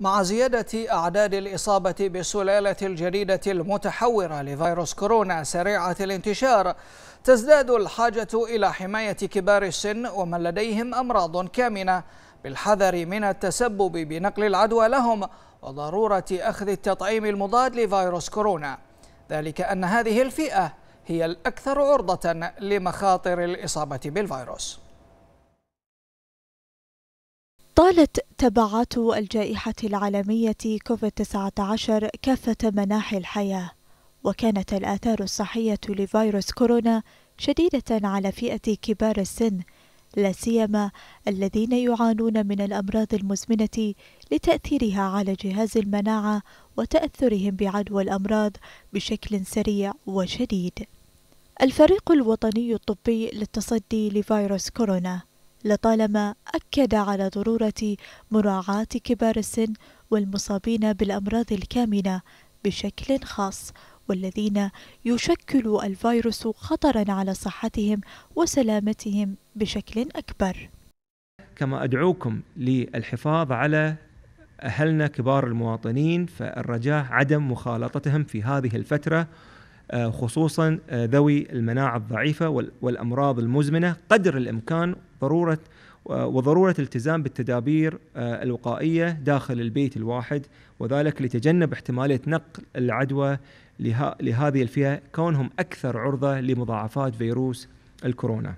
مع زيادة أعداد الإصابة بسلالة الجديدة المتحورة لفيروس كورونا سريعة الانتشار تزداد الحاجة إلى حماية كبار السن ومن لديهم أمراض كامنة بالحذر من التسبب بنقل العدوى لهم وضرورة أخذ التطعيم المضاد لفيروس كورونا ذلك أن هذه الفئة هي الأكثر عرضة لمخاطر الإصابة بالفيروس طالت تبعات الجائحة العالمية كوفيد-19 كافة مناحي الحياة، وكانت الآثار الصحية لفيروس كورونا شديدة على فئة كبار السن، لا سيما الذين يعانون من الأمراض المزمنة لتأثيرها على جهاز المناعة وتأثرهم بعدوى الأمراض بشكل سريع وشديد. الفريق الوطني الطبي للتصدي لفيروس كورونا لطالما أكد على ضرورة مراعاة كبار السن والمصابين بالأمراض الكامنة بشكل خاص والذين يشكل الفيروس خطرا على صحتهم وسلامتهم بشكل أكبر كما أدعوكم للحفاظ على أهلنا كبار المواطنين فالرجاء عدم مخالطتهم في هذه الفترة آه، خصوصا آه، ذوي المناعة الضعيفة والأمراض المزمنة قدر الإمكان ضروره وضروره التزام بالتدابير آه، الوقائيه داخل البيت الواحد وذلك لتجنب احتماليه نقل العدوى لهذه الفئه كونهم اكثر عرضه لمضاعفات فيروس الكورونا.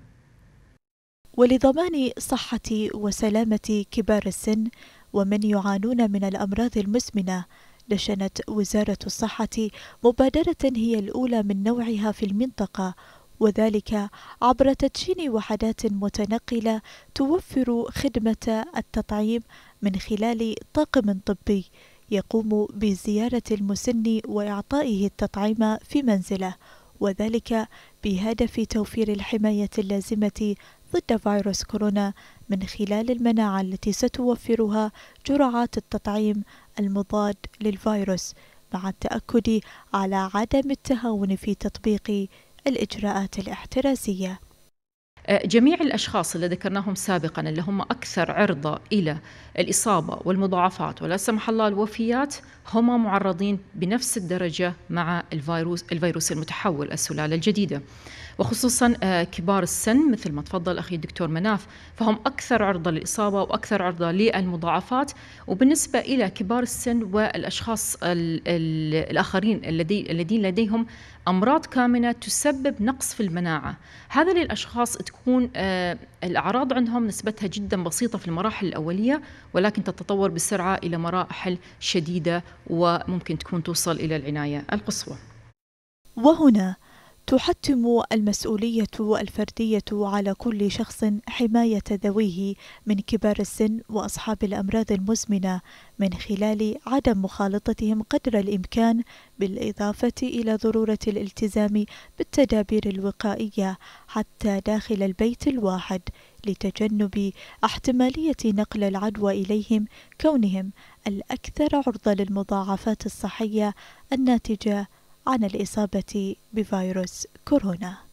ولضمان صحة وسلامة كبار السن ومن يعانون من الأمراض المزمنة دشنت وزارة الصحة مبادرة هي الأولى من نوعها في المنطقة وذلك عبر تدشين وحدات متنقلة توفر خدمة التطعيم من خلال طاقم طبي يقوم بزيارة المسن وإعطائه التطعيم في منزله وذلك بهدف توفير الحماية اللازمة ضد فيروس كورونا من خلال المناعة التي ستوفرها جرعات التطعيم المضاد للفيروس مع التأكد على عدم التهاون في تطبيق الإجراءات الاحترازية أه، جميع الأشخاص اللي ذكرناهم سابقا اللي هم أكثر عرضة إلى الإصابة والمضاعفات ولا سمح الله الوفيات هم معرضين بنفس الدرجة مع الفيروس, الفيروس المتحول السلالة الجديدة وخصوصا آه، كبار السن مثل ما تفضل أخي الدكتور مناف فهم أكثر عرضة للإصابة وأكثر عرضة للمضاعفات وبالنسبة إلى كبار السن والأشخاص الـ الـ الآخرين الذين لديهم أمراض كامنة تسبب نقص في المناعة هذا للأشخاص تكون آه، الأعراض عندهم نسبتها جدا بسيطة في المراحل الأولية ولكن تتطور بسرعة إلى مراحل شديدة وممكن تكون توصل إلى العناية القصوى وهنا تحتم المسؤولية الفردية على كل شخص حماية ذويه من كبار السن وأصحاب الأمراض المزمنة من خلال عدم مخالطتهم قدر الإمكان بالإضافة إلى ضرورة الالتزام بالتدابير الوقائية حتى داخل البيت الواحد لتجنب احتمالية نقل العدوى إليهم كونهم الأكثر عرضة للمضاعفات الصحية الناتجة عن الإصابة بفيروس كورونا